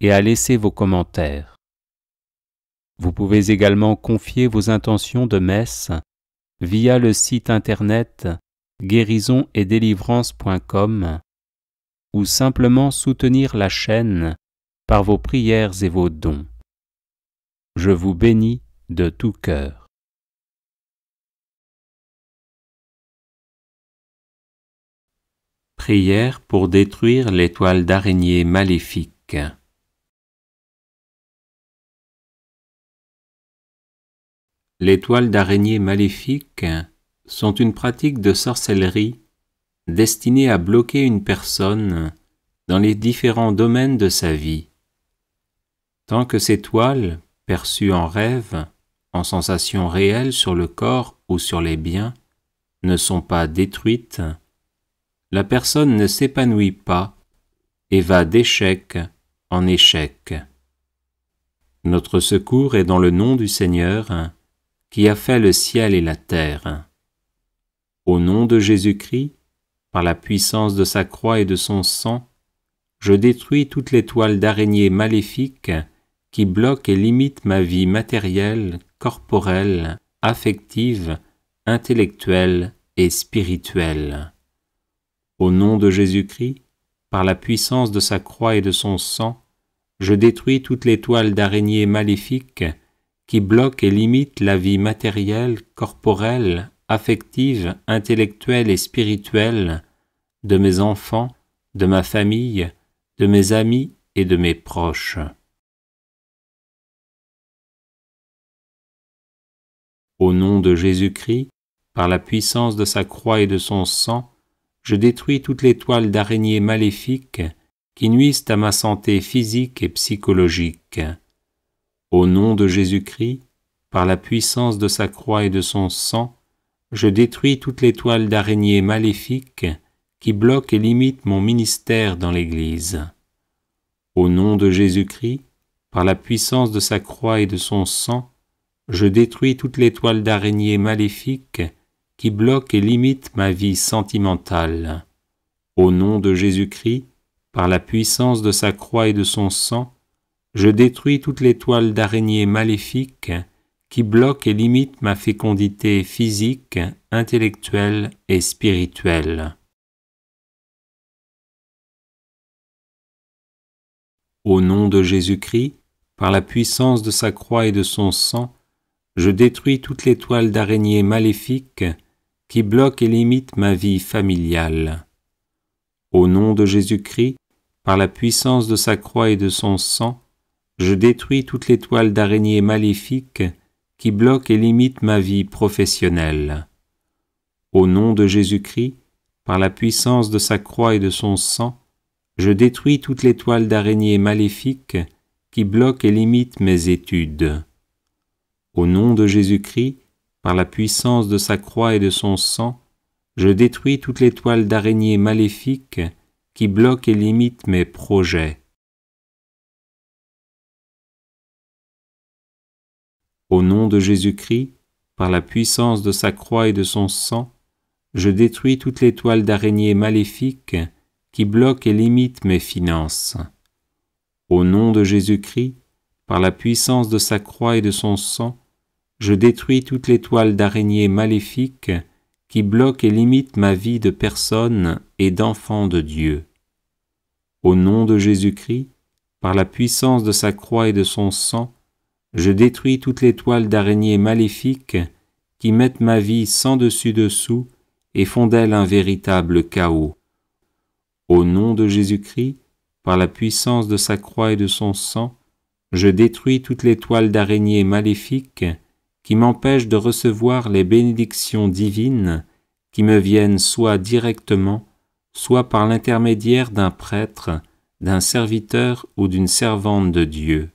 et à laisser vos commentaires. Vous pouvez également confier vos intentions de messe via le site internet guérison et ou simplement soutenir la chaîne par vos prières et vos dons. Je vous bénis de tout cœur. Prière pour détruire l'étoile d'araignée maléfique. Les toiles d'araignée maléfiques sont une pratique de sorcellerie destinée à bloquer une personne dans les différents domaines de sa vie. Tant que ces toiles, perçues en rêve, en sensation réelle sur le corps ou sur les biens, ne sont pas détruites, la personne ne s'épanouit pas et va d'échec en échec. Notre secours est dans le nom du Seigneur, qui a fait le ciel et la terre. Au nom de Jésus-Christ, par la puissance de sa croix et de son sang, je détruis toutes les toiles d'araignées maléfiques qui bloquent et limitent ma vie matérielle, corporelle, affective, intellectuelle et spirituelle. Au nom de Jésus-Christ, par la puissance de sa croix et de son sang, je détruis toutes les toiles d'araignées maléfiques qui bloque et limite la vie matérielle, corporelle, affective, intellectuelle et spirituelle de mes enfants, de ma famille, de mes amis et de mes proches. Au nom de Jésus-Christ, par la puissance de sa croix et de son sang, je détruis toutes les toiles d'araignées maléfiques qui nuisent à ma santé physique et psychologique. Au nom de Jésus-Christ, par la puissance de sa croix et de son sang, je détruis toutes l'étoile toiles maléfique qui bloque et limite mon ministère dans l'Église. Au nom de Jésus-Christ, par la puissance de sa croix et de son sang, je détruis toutes l'étoile toiles maléfique qui bloque et limite ma vie sentimentale. Au nom de Jésus-Christ, par la puissance de sa croix et de son sang, je détruis toutes les toiles d'araignées maléfiques qui bloquent et limitent ma fécondité physique, intellectuelle et spirituelle. Au nom de Jésus-Christ, par la puissance de sa croix et de son sang, je détruis toutes les toiles d'araignées maléfiques qui bloquent et limitent ma vie familiale. Au nom de Jésus-Christ, par la puissance de sa croix et de son sang, je détruis toute l'étoile d'araignée maléfique qui bloque et limite ma vie professionnelle. Au nom de Jésus-Christ, par la puissance de sa croix et de son sang, je détruis toute l'étoile d'araignée maléfique qui bloque et limite mes études. Au nom de Jésus-Christ, par la puissance de sa croix et de son sang, je détruis toute l'étoile d'araignée maléfique qui bloque et limite mes projets. Au nom de Jésus-Christ, par la puissance de sa croix et de son sang, je détruis toutes les toiles maléfique qui bloque et limite mes finances. Au nom de Jésus-Christ, par la puissance de sa croix et de son sang, je détruis toutes l'étoile toiles maléfique qui bloque et limite ma vie de personne et d'enfant de Dieu. Au nom de Jésus-Christ, par la puissance de sa croix et de son sang, je détruis toutes les toiles d'araignées maléfiques qui mettent ma vie sans dessus-dessous et font d'elle un véritable chaos. Au nom de Jésus-Christ, par la puissance de sa croix et de son sang, je détruis toutes les toiles d'araignées maléfiques qui m'empêchent de recevoir les bénédictions divines qui me viennent soit directement, soit par l'intermédiaire d'un prêtre, d'un serviteur ou d'une servante de Dieu.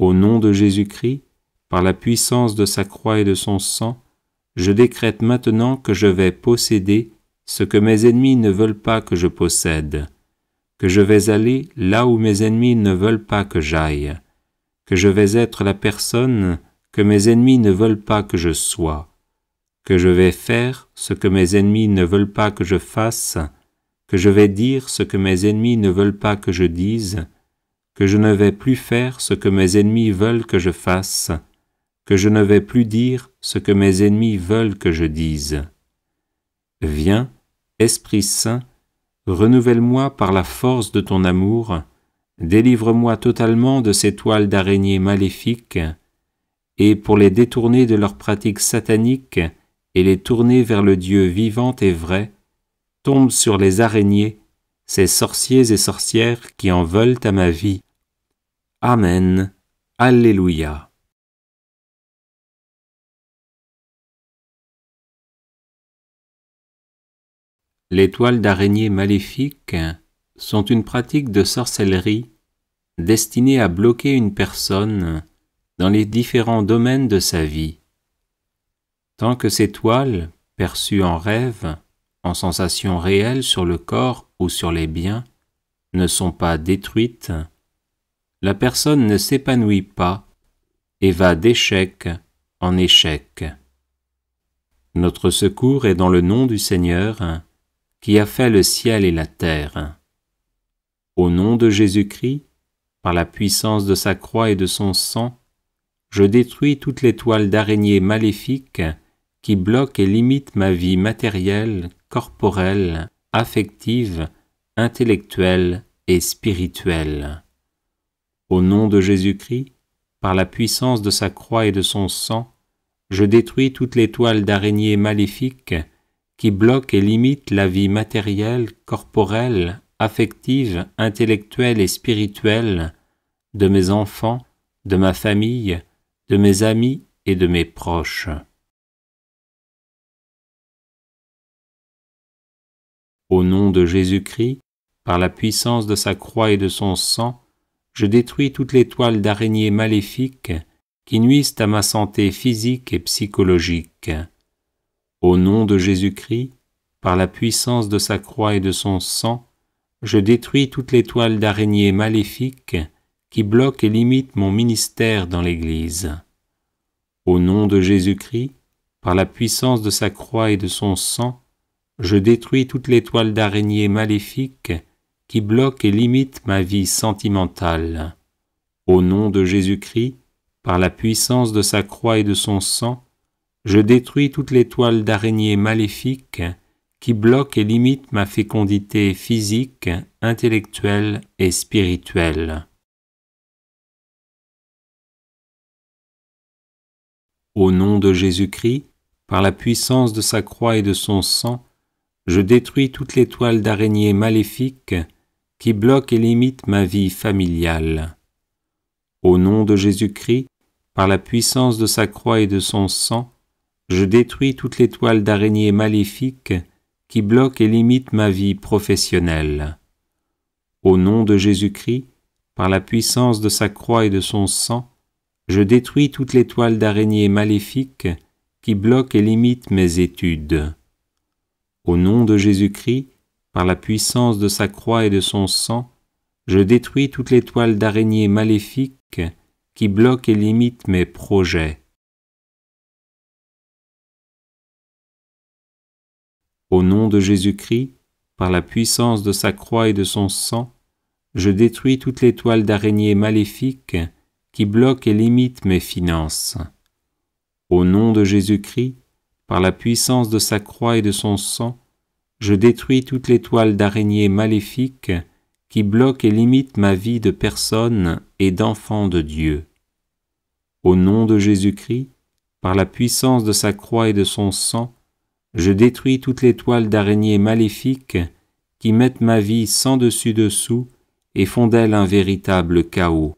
Au nom de Jésus-Christ, par la puissance de sa croix et de son sang, je décrète maintenant que je vais posséder ce que mes ennemis ne veulent pas que je possède, que je vais aller là où mes ennemis ne veulent pas que j'aille, que je vais être la personne que mes ennemis ne veulent pas que je sois, que je vais faire ce que mes ennemis ne veulent pas que je fasse, que je vais dire ce que mes ennemis ne veulent pas que je dise, que je ne vais plus faire ce que mes ennemis veulent que je fasse, que je ne vais plus dire ce que mes ennemis veulent que je dise. Viens, Esprit Saint, renouvelle-moi par la force de ton amour, délivre-moi totalement de ces toiles d'araignées maléfiques, et pour les détourner de leurs pratiques sataniques et les tourner vers le Dieu vivant et vrai, tombe sur les araignées ces sorciers et sorcières qui en veulent à ma vie. Amen. Alléluia. Les toiles d'araignée maléfiques sont une pratique de sorcellerie destinée à bloquer une personne dans les différents domaines de sa vie. Tant que ces toiles, perçues en rêve, en sensations réelles sur le corps ou sur les biens, ne sont pas détruites, la personne ne s'épanouit pas et va d'échec en échec. Notre secours est dans le nom du Seigneur, qui a fait le ciel et la terre. Au nom de Jésus-Christ, par la puissance de sa croix et de son sang, je détruis toutes les toiles d'araignées maléfiques qui bloquent et limitent ma vie matérielle corporelle, affective, intellectuelle et spirituelle. Au nom de Jésus-Christ, par la puissance de sa croix et de son sang, je détruis toutes les toiles d'araignées maléfiques qui bloquent et limitent la vie matérielle, corporelle, affective, intellectuelle et spirituelle de mes enfants, de ma famille, de mes amis et de mes proches. Au nom de Jésus-Christ, par la puissance de sa croix et de son sang, je détruis toutes les toiles d'araignées maléfiques qui nuisent à ma santé physique et psychologique. Au nom de Jésus-Christ, par la puissance de sa croix et de son sang, je détruis toutes les toiles d'araignées maléfiques qui bloquent et limitent mon ministère dans l'Église. Au nom de Jésus-Christ, par la puissance de sa croix et de son sang, je détruis toutes les toiles d'araignées maléfiques qui bloquent et limitent ma vie sentimentale. Au nom de Jésus-Christ, par la puissance de sa croix et de son sang, je détruis toutes les toiles d'araignées maléfiques qui bloquent et limitent ma fécondité physique, intellectuelle et spirituelle. Au nom de Jésus-Christ, par la puissance de sa croix et de son sang, je détruis toutes les toiles d'araignées maléfiques qui bloquent et limitent ma vie familiale. Au nom de Jésus-Christ, par la puissance de sa croix et de son sang, je détruis toutes les toiles d'araignées maléfiques qui bloquent et limitent ma vie professionnelle. Au nom de Jésus-Christ, par la puissance de sa croix et de son sang, je détruis toutes les toiles d'araignées maléfiques qui bloquent et limitent mes études. Au nom de Jésus-Christ, par la puissance de sa croix et de son sang, je détruis toutes les toiles d'araignées maléfiques qui bloquent et limitent mes projets. Au nom de Jésus-Christ, par la puissance de sa croix et de son sang, je détruis toutes les toiles d'araignées maléfiques qui bloquent et limitent mes finances. Au nom de Jésus-Christ, par la puissance de sa croix et de son sang, je détruis toutes les toiles d'araignées maléfiques qui bloquent et limitent ma vie de personne et d'enfant de Dieu. Au nom de Jésus-Christ, par la puissance de sa croix et de son sang, je détruis toutes les toiles d'araignées maléfiques qui mettent ma vie sans dessus-dessous et font d'elle un véritable chaos.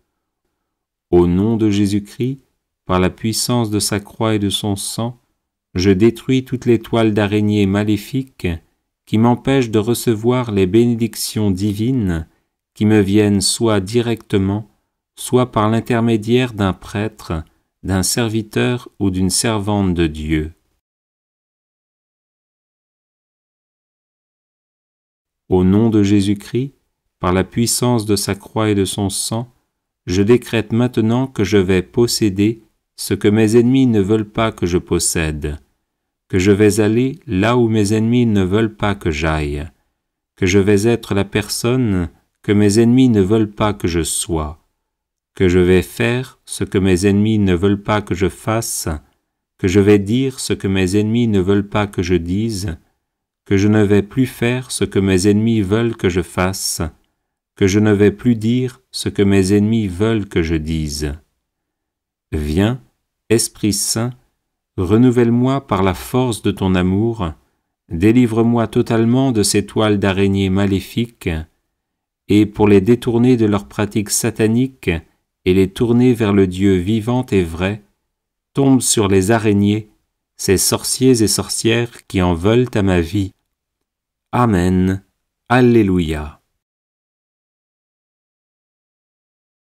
Au nom de Jésus-Christ, par la puissance de sa croix et de son sang, je détruis toutes les toiles d'araignées maléfiques qui m'empêchent de recevoir les bénédictions divines qui me viennent soit directement, soit par l'intermédiaire d'un prêtre, d'un serviteur ou d'une servante de Dieu. Au nom de Jésus-Christ, par la puissance de sa croix et de son sang, je décrète maintenant que je vais posséder ce que mes ennemis ne veulent pas que je possède, que je vais aller là où mes ennemis ne veulent pas que j'aille, que je vais être la personne que mes ennemis ne veulent pas que je sois, que je vais faire ce que mes ennemis ne veulent pas que je fasse, que je vais dire ce que mes ennemis ne veulent pas que je dise, que je ne vais plus faire ce que mes ennemis veulent que je fasse, que je ne vais plus dire ce que mes ennemis veulent que je dise. Viens, Esprit Saint, renouvelle-moi par la force de ton amour, délivre-moi totalement de ces toiles d'araignées maléfiques, et pour les détourner de leurs pratiques sataniques et les tourner vers le Dieu vivant et vrai, tombe sur les araignées, ces sorciers et sorcières qui en veulent à ma vie. Amen. Alléluia.